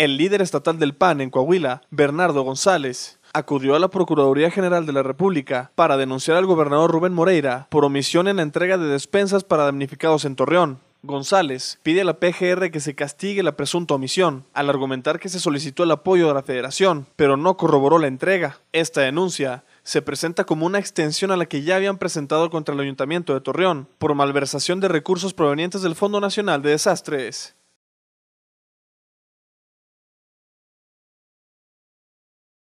El líder estatal del PAN en Coahuila, Bernardo González, acudió a la Procuraduría General de la República para denunciar al gobernador Rubén Moreira por omisión en la entrega de despensas para damnificados en Torreón. González pide a la PGR que se castigue la presunta omisión, al argumentar que se solicitó el apoyo de la Federación, pero no corroboró la entrega. Esta denuncia se presenta como una extensión a la que ya habían presentado contra el Ayuntamiento de Torreón por malversación de recursos provenientes del Fondo Nacional de Desastres.